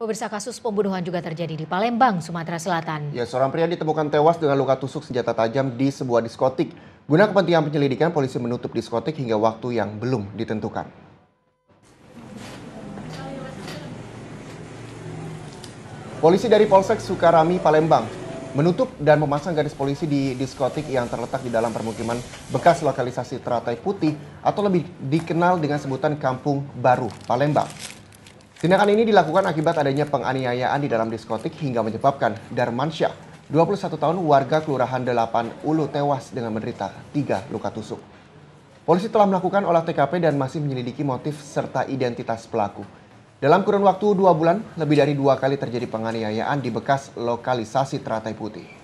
Pemirsa kasus pembunuhan juga terjadi di Palembang, Sumatera Selatan. Ya, seorang pria ditemukan tewas dengan luka tusuk senjata tajam di sebuah diskotik. Guna kepentingan penyelidikan, polisi menutup diskotik hingga waktu yang belum ditentukan. Polisi dari Polsek Sukarami, Palembang menutup dan memasang garis polisi di diskotik yang terletak di dalam permukiman bekas lokalisasi Teratai Putih atau lebih dikenal dengan sebutan Kampung Baru, Palembang. Tindakan ini dilakukan akibat adanya penganiayaan di dalam diskotik hingga menyebabkan Darmansyah, 21 tahun warga Kelurahan 8 Ulu tewas dengan menderita tiga luka tusuk. Polisi telah melakukan olah TKP dan masih menyelidiki motif serta identitas pelaku. Dalam kurun waktu dua bulan, lebih dari dua kali terjadi penganiayaan di bekas lokalisasi Teratai Putih.